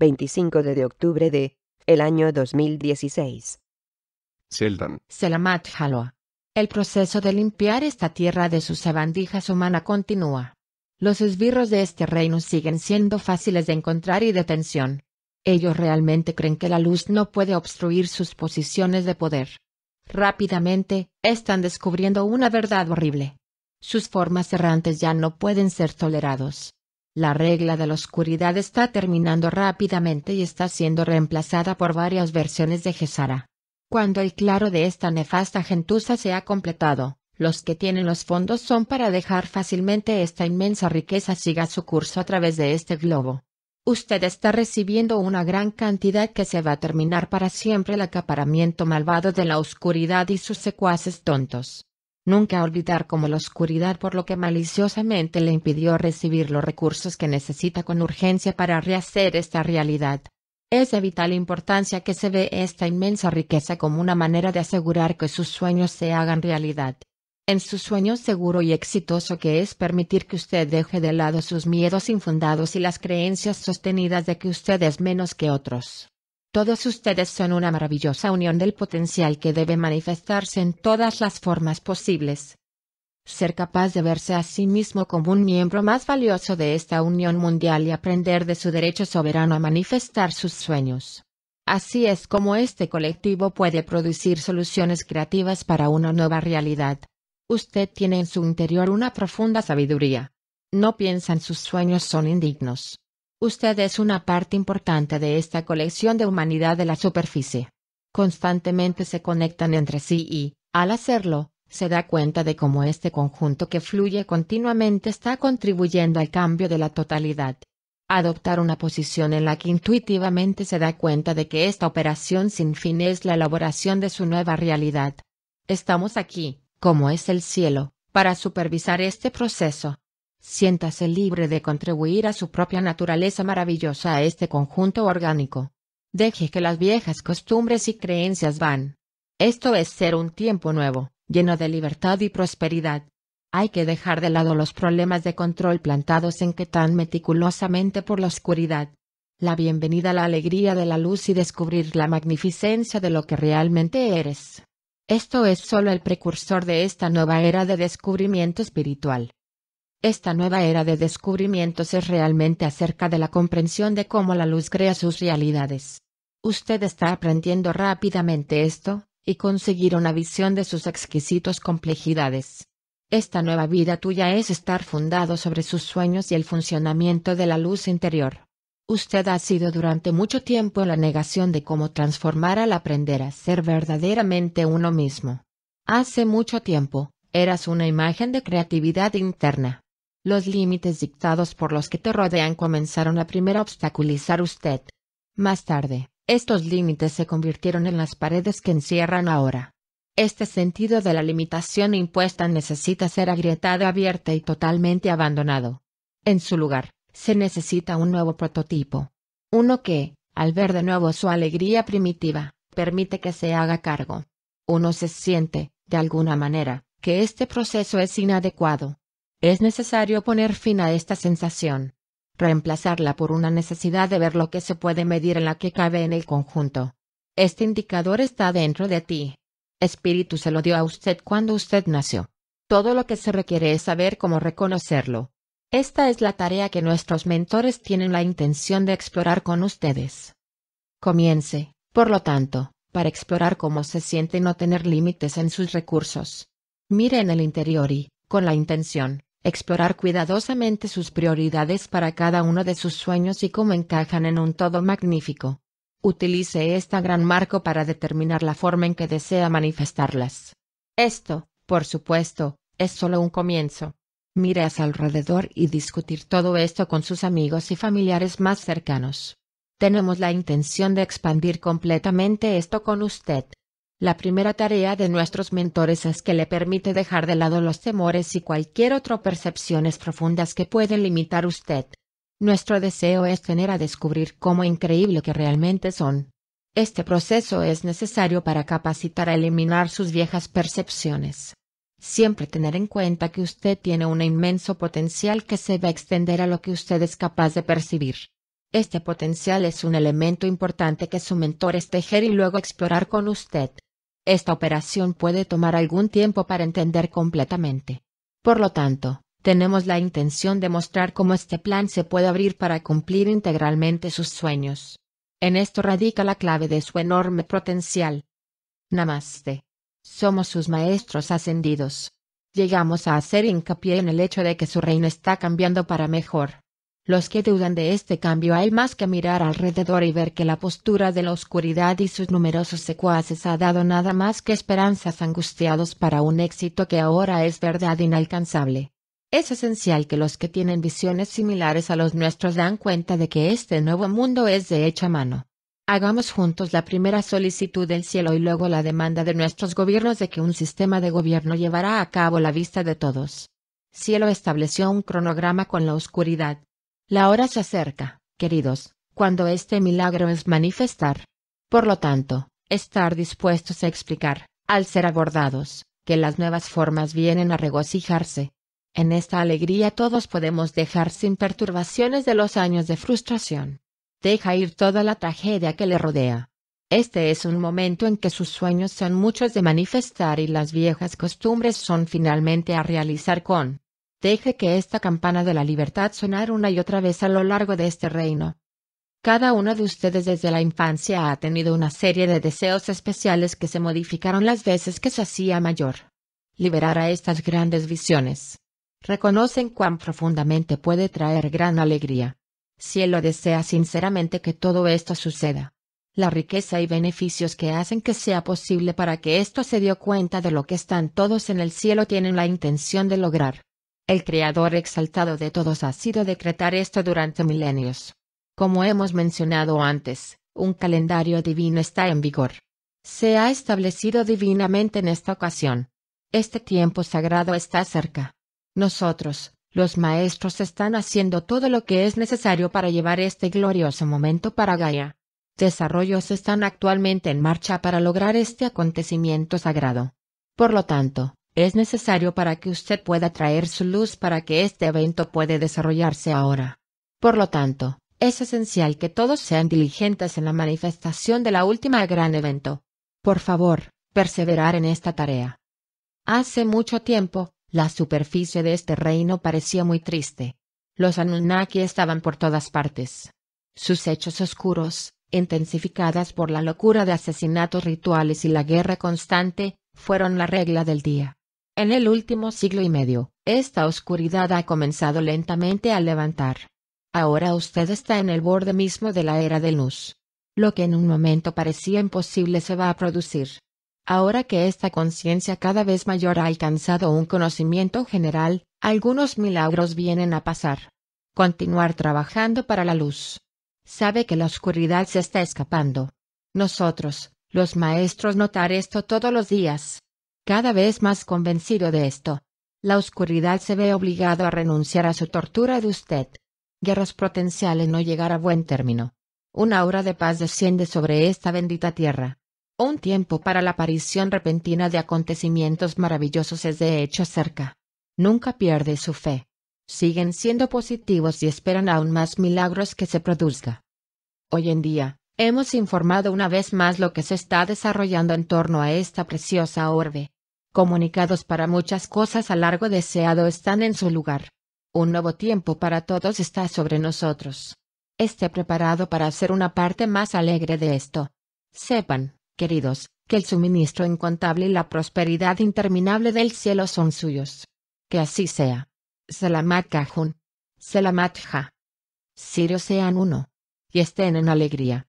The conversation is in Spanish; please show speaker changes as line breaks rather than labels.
25 de octubre de el año 2016. Selamat Halwa. El proceso de limpiar esta tierra de sus sabandijas humana continúa. Los esbirros de este reino siguen siendo fáciles de encontrar y detención. Ellos realmente creen que la luz no puede obstruir sus posiciones de poder. Rápidamente, están descubriendo una verdad horrible. Sus formas errantes ya no pueden ser tolerados. La regla de la oscuridad está terminando rápidamente y está siendo reemplazada por varias versiones de Gesara. Cuando el claro de esta nefasta gentuza se ha completado, los que tienen los fondos son para dejar fácilmente esta inmensa riqueza siga su curso a través de este globo. Usted está recibiendo una gran cantidad que se va a terminar para siempre el acaparamiento malvado de la oscuridad y sus secuaces tontos nunca olvidar como la oscuridad por lo que maliciosamente le impidió recibir los recursos que necesita con urgencia para rehacer esta realidad. Es de vital importancia que se ve esta inmensa riqueza como una manera de asegurar que sus sueños se hagan realidad. En su sueño seguro y exitoso que es permitir que usted deje de lado sus miedos infundados y las creencias sostenidas de que usted es menos que otros. Todos ustedes son una maravillosa unión del potencial que debe manifestarse en todas las formas posibles. Ser capaz de verse a sí mismo como un miembro más valioso de esta unión mundial y aprender de su derecho soberano a manifestar sus sueños. Así es como este colectivo puede producir soluciones creativas para una nueva realidad. Usted tiene en su interior una profunda sabiduría. No piensan sus sueños son indignos. Usted es una parte importante de esta colección de humanidad de la superficie. Constantemente se conectan entre sí y, al hacerlo, se da cuenta de cómo este conjunto que fluye continuamente está contribuyendo al cambio de la totalidad. Adoptar una posición en la que intuitivamente se da cuenta de que esta operación sin fin es la elaboración de su nueva realidad. Estamos aquí, como es el cielo, para supervisar este proceso. Siéntase libre de contribuir a su propia naturaleza maravillosa a este conjunto orgánico. Deje que las viejas costumbres y creencias van. Esto es ser un tiempo nuevo, lleno de libertad y prosperidad. Hay que dejar de lado los problemas de control plantados en que tan meticulosamente por la oscuridad. La bienvenida a la alegría de la luz y descubrir la magnificencia de lo que realmente eres. Esto es solo el precursor de esta nueva era de descubrimiento espiritual. Esta nueva era de descubrimientos es realmente acerca de la comprensión de cómo la luz crea sus realidades. Usted está aprendiendo rápidamente esto, y conseguir una visión de sus exquisitos complejidades. Esta nueva vida tuya es estar fundado sobre sus sueños y el funcionamiento de la luz interior. Usted ha sido durante mucho tiempo la negación de cómo transformar al aprender a ser verdaderamente uno mismo. Hace mucho tiempo, eras una imagen de creatividad interna, los límites dictados por los que te rodean comenzaron a primero obstaculizar usted. Más tarde, estos límites se convirtieron en las paredes que encierran ahora. Este sentido de la limitación impuesta necesita ser agrietado, abierta y totalmente abandonado. En su lugar, se necesita un nuevo prototipo. Uno que, al ver de nuevo su alegría primitiva, permite que se haga cargo. Uno se siente, de alguna manera, que este proceso es inadecuado, es necesario poner fin a esta sensación. Reemplazarla por una necesidad de ver lo que se puede medir en la que cabe en el conjunto. Este indicador está dentro de ti. Espíritu se lo dio a usted cuando usted nació. Todo lo que se requiere es saber cómo reconocerlo. Esta es la tarea que nuestros mentores tienen la intención de explorar con ustedes. Comience, por lo tanto, para explorar cómo se siente no tener límites en sus recursos. Mire en el interior y, con la intención, explorar cuidadosamente sus prioridades para cada uno de sus sueños y cómo encajan en un todo magnífico. Utilice esta gran marco para determinar la forma en que desea manifestarlas. Esto, por supuesto, es solo un comienzo. Mire a su alrededor y discutir todo esto con sus amigos y familiares más cercanos. Tenemos la intención de expandir completamente esto con usted. La primera tarea de nuestros mentores es que le permite dejar de lado los temores y cualquier otra percepciones profundas que pueden limitar usted. Nuestro deseo es tener a descubrir cómo increíble que realmente son. Este proceso es necesario para capacitar a eliminar sus viejas percepciones. Siempre tener en cuenta que usted tiene un inmenso potencial que se va a extender a lo que usted es capaz de percibir. Este potencial es un elemento importante que su mentor es tejer y luego explorar con usted. Esta operación puede tomar algún tiempo para entender completamente. Por lo tanto, tenemos la intención de mostrar cómo este plan se puede abrir para cumplir integralmente sus sueños. En esto radica la clave de su enorme potencial. Namaste. Somos sus maestros ascendidos. Llegamos a hacer hincapié en el hecho de que su reino está cambiando para mejor. Los que dudan de este cambio hay más que mirar alrededor y ver que la postura de la oscuridad y sus numerosos secuaces ha dado nada más que esperanzas angustiados para un éxito que ahora es verdad inalcanzable. Es esencial que los que tienen visiones similares a los nuestros dan cuenta de que este nuevo mundo es de hecha mano. Hagamos juntos la primera solicitud del cielo y luego la demanda de nuestros gobiernos de que un sistema de gobierno llevará a cabo la vista de todos. Cielo estableció un cronograma con la oscuridad, la hora se acerca, queridos, cuando este milagro es manifestar. Por lo tanto, estar dispuestos a explicar, al ser abordados, que las nuevas formas vienen a regocijarse. En esta alegría todos podemos dejar sin perturbaciones de los años de frustración. Deja ir toda la tragedia que le rodea. Este es un momento en que sus sueños son muchos de manifestar y las viejas costumbres son finalmente a realizar con Deje que esta campana de la libertad sonar una y otra vez a lo largo de este reino. Cada uno de ustedes desde la infancia ha tenido una serie de deseos especiales que se modificaron las veces que se hacía mayor. Liberar a estas grandes visiones. Reconocen cuán profundamente puede traer gran alegría. Cielo desea sinceramente que todo esto suceda la riqueza y beneficios que hacen que sea posible para que esto se dio cuenta de lo que están todos en el cielo tienen la intención de lograr. El creador exaltado de todos ha sido decretar esto durante milenios. Como hemos mencionado antes, un calendario divino está en vigor. Se ha establecido divinamente en esta ocasión. Este tiempo sagrado está cerca. Nosotros, los maestros están haciendo todo lo que es necesario para llevar este glorioso momento para Gaia. Desarrollos están actualmente en marcha para lograr este acontecimiento sagrado. Por lo tanto, es necesario para que usted pueda traer su luz para que este evento puede desarrollarse ahora. Por lo tanto, es esencial que todos sean diligentes en la manifestación de la última gran evento. Por favor, perseverar en esta tarea. Hace mucho tiempo, la superficie de este reino parecía muy triste. Los Anunnaki estaban por todas partes. Sus hechos oscuros, intensificadas por la locura de asesinatos rituales y la guerra constante, fueron la regla del día. En el último siglo y medio, esta oscuridad ha comenzado lentamente a levantar. Ahora usted está en el borde mismo de la era de luz. Lo que en un momento parecía imposible se va a producir. Ahora que esta conciencia cada vez mayor ha alcanzado un conocimiento general, algunos milagros vienen a pasar. Continuar trabajando para la luz. Sabe que la oscuridad se está escapando. Nosotros, los maestros, notar esto todos los días cada vez más convencido de esto. La oscuridad se ve obligado a renunciar a su tortura de usted. Guerras potenciales no llegar a buen término. Una aura de paz desciende sobre esta bendita tierra. Un tiempo para la aparición repentina de acontecimientos maravillosos es de hecho cerca. Nunca pierde su fe. Siguen siendo positivos y esperan aún más milagros que se produzca. Hoy en día, hemos informado una vez más lo que se está desarrollando en torno a esta preciosa orbe comunicados para muchas cosas a largo deseado están en su lugar. Un nuevo tiempo para todos está sobre nosotros. Esté preparado para hacer una parte más alegre de esto. Sepan, queridos, que el suministro incontable y la prosperidad interminable del cielo son suyos. Que así sea. Salamat Kahun. Salamat Ja. Sirio sean uno. Y estén en alegría.